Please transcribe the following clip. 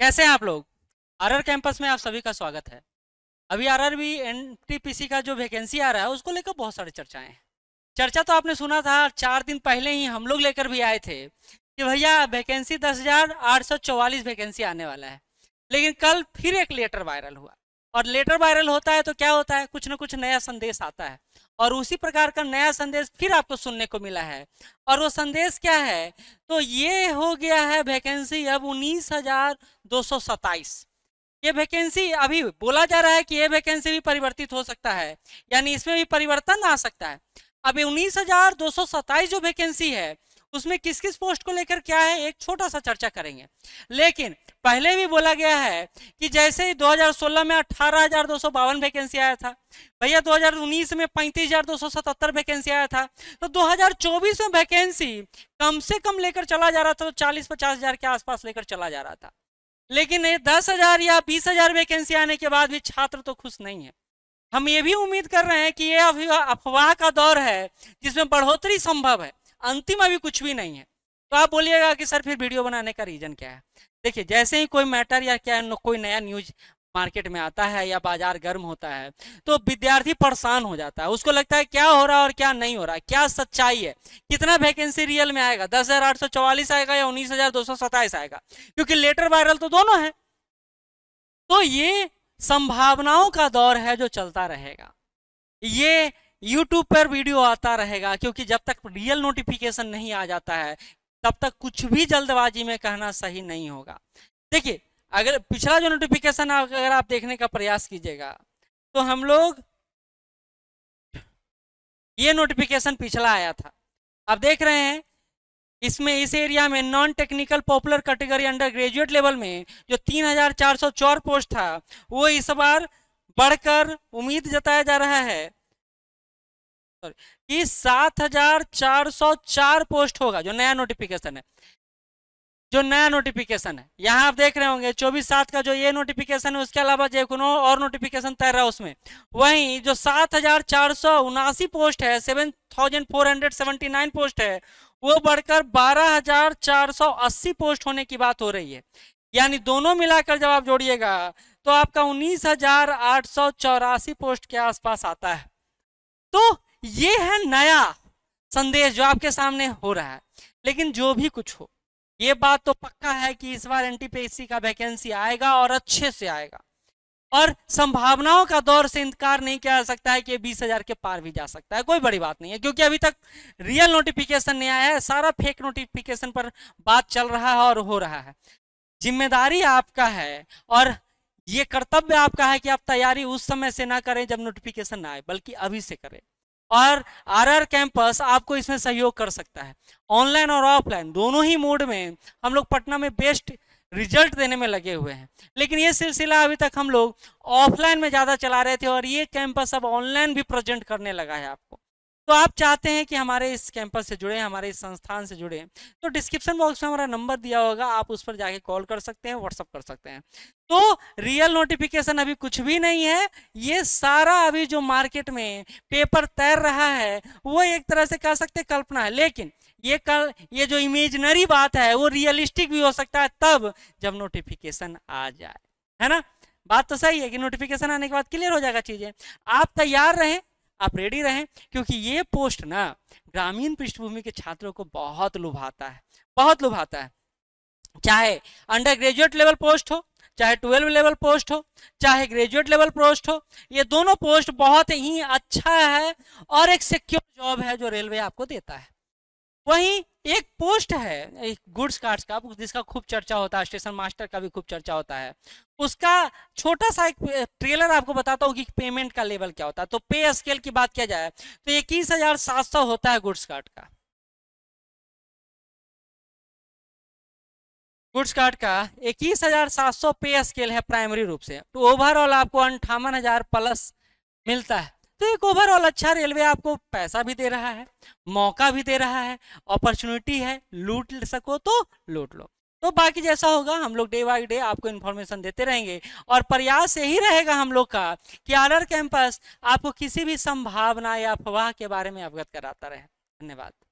कैसे हैं आप लोग आरआर कैंपस में आप सभी का स्वागत है अभी आरआरबी एनटीपीसी का जो वैकेंसी आ रहा है उसको लेकर बहुत सारी चर्चाएं हैं चर्चा तो आपने सुना था चार दिन पहले ही हम लोग लेकर भी आए थे कि भैया वैकेंसी दस हजार आठ सौ चौवालीस वैकेंसी आने वाला है लेकिन कल फिर एक लेटर वायरल हुआ और लेटर वायरल होता है तो क्या होता है कुछ ना कुछ नया संदेश आता है और उसी प्रकार का नया संदेश फिर आपको सुनने को मिला है और वो संदेश क्या है तो ये हो गया है वैकेंसी अब उन्नीस हजार दो सौ सत्ताईस ये वैकेंसी अभी बोला जा रहा है कि ये वैकेंसी भी परिवर्तित हो सकता है यानी इसमें भी परिवर्तन आ सकता है अभी उन्नीस हजार दो सौ सताइस जो वैकेंसी है उसमें किस किस पोस्ट को लेकर क्या है एक छोटा सा चर्चा करेंगे लेकिन पहले भी बोला गया है कि जैसे ही 2016 में अठारह वैकेंसी आया था भैया 2019 में पैंतीस वैकेंसी आया था तो 2024 में वैकेंसी कम से कम लेकर चला जा रहा था तो चालीस पचास हजार के आसपास लेकर चला जा रहा था लेकिन ये दस हजार या बीस हजार वैकेंसी आने के बाद भी छात्र तो खुश नहीं है हम ये भी उम्मीद कर रहे हैं कि ये अफवाह का दौर है जिसमें बढ़ोतरी संभव है अंतिम अभी कुछ भी नहीं है तो आप बोलिएगा कि सर फिर वीडियो बनाने का रीजन क्या है देखिए जैसे ही कोई मैटर या क्या कोई नया न्यूज मार्केट में आता है या बाजार गर्म होता है तो विद्यार्थी परेशान हो जाता है उसको लगता है क्या हो रहा है और क्या नहीं हो रहा है क्या सच्चाई है कितना वैकेंसी रियल में आएगा दस हजार आठ सौ चौवालीस आएगा या उन्नीस हजार दो सौ सत्ताईस आएगा क्योंकि लेटर वायरल तो दोनों है तो ये संभावनाओं का दौर है जो चलता रहेगा ये यूट्यूब पर वीडियो आता रहेगा क्योंकि जब तक रियल नोटिफिकेशन नहीं आ जाता है तब तक कुछ भी जल्दबाजी में कहना सही नहीं होगा देखिए अगर पिछला जो नोटिफिकेशन अगर आप देखने का प्रयास कीजिएगा तो हम लोग ये नोटिफिकेशन पिछला आया था आप देख रहे हैं इसमें इस एरिया में non technical popular category under graduate level में जो तीन हजार चार सौ चौर पोस्ट था वो इस बार बढ़कर उम्मीद जताया जा रहा है सॉरी ये 7404 पोस्ट होगा जो नया नोटिफिकेशन है जो नया नोटिफिकेशन है यहाँ आप देख रहे होंगे चौबीस सात का जो ये नोटिफिकेशन है उसके अलावा जो जेकुनो और नोटिफिकेशन तैर रहा है उसमें वहीं जो सात हजार चार सौ उनासी पोस्ट है seven thousand four hundred seventy nine post है वो बढ़कर बारह हजार चार सौ अस्सी पोस्ट होने की बात हो रही है यानी दोनों मिलाकर जब आप जोड़िएगा तो आपका उन्नीस हजार आठ सौ चौरासी पोस्ट के आसपास आता है तो ये है नया संदेश जो आपके सामने हो रहा है लेकिन जो भी कुछ हो ये बात तो पक्का है कि इस बार एनटीपीएससी का वैकेंसी आएगा और अच्छे से आएगा और संभावनाओं का दौर से इंतकार नहीं किया जा सकता है कि बीस हजार के पार भी जा सकता है कोई बड़ी बात नहीं है क्योंकि अभी तक रियल नोटिफिकेशन नहीं आया है सारा फेक नोटिफिकेशन पर बात चल रहा है और हो रहा है जिम्मेदारी आपका है और ये कर्तव्य आपका है कि आप तैयारी उस समय से ना करें जब नोटिफिकेशन ना आए बल्कि अभी से करें और आर कैंपस आपको इसमें सहयोग कर सकता है ऑनलाइन और ऑफलाइन दोनों ही मोड में हम लोग पटना में बेस्ट रिजल्ट देने में लगे हुए हैं लेकिन ये सिलसिला अभी तक हम लोग ऑफलाइन में ज़्यादा चला रहे थे और ये कैंपस अब ऑनलाइन भी प्रेजेंट करने लगा है आपको तो आप चाहते हैं कि हमारे इस कैंपस से जुड़े हमारे इस संस्थान से जुड़े तो डिस्क्रिप्शन बॉक्स में हमारा नंबर दिया होगा आप उस पर जाके कॉल कर सकते हैं व्हाट्सअप कर सकते हैं तो रियल नोटिफिकेशन अभी कुछ भी नहीं है ये सारा अभी जो मार्केट में पेपर तैर रहा है वो एक तरह से कह सकते कल्पना है लेकिन ये कल ये जो इमेजनरी बात है वो रियलिस्टिक भी हो सकता है तब जब नोटिफिकेशन आ जाए है ना बात तो सही है कि नोटिफिकेशन आने के बाद क्लियर हो जाएगा चीजें आप तैयार रहें आप रेडी रहें क्योंकि ये पोस्ट ना ग्रामीण पृष्ठभूमि के छात्रों को बहुत लुभाता है बहुत लुभाता है चाहे अंडर ग्रेजुएट लेवल पोस्ट हो चाहे ट्वेल्व लेवल पोस्ट हो चाहे ग्रेजुएट लेवल पोस्ट हो ये दोनों पोस्ट बहुत ही अच्छा है और एक सिक्योर जॉब है जो रेलवे आपको देता है वहीं एक पोस्ट है एक गुड्स कार्ड्स का जिसका खूब चर्चा होता है स्टेशन मास्टर का भी खूब चर्चा होता है उसका छोटा सा एक ट्रेलर आपको बताता हूँ कि पेमेंट का लेवल क्या होता है तो पे स्केल की बात किया जाए तो इक्कीस हजार सात सौ होता है गुड्स कार्ड का गुड्स कार्ड का इक्कीस हजार सात सौ पे स्केल है प्राइमरी रूप से तो ओवरऑल आपको अंठावन हजार प्लस मिलता है तो एक ओवरऑल अच्छा रेलवे आपको पैसा भी दे रहा है मौका भी दे रहा है अपॉर्चुनिटी है लूट सको तो लूट लो तो बाकी जैसा होगा हम लोग डे बाई डे आपको इन्फॉर्मेशन देते रहेंगे और प्रयास यही रहेगा हम लोग का कि आर कैंपस आपको किसी भी संभावना या अफवाह के बारे में अवगत कराता रहे धन्यवाद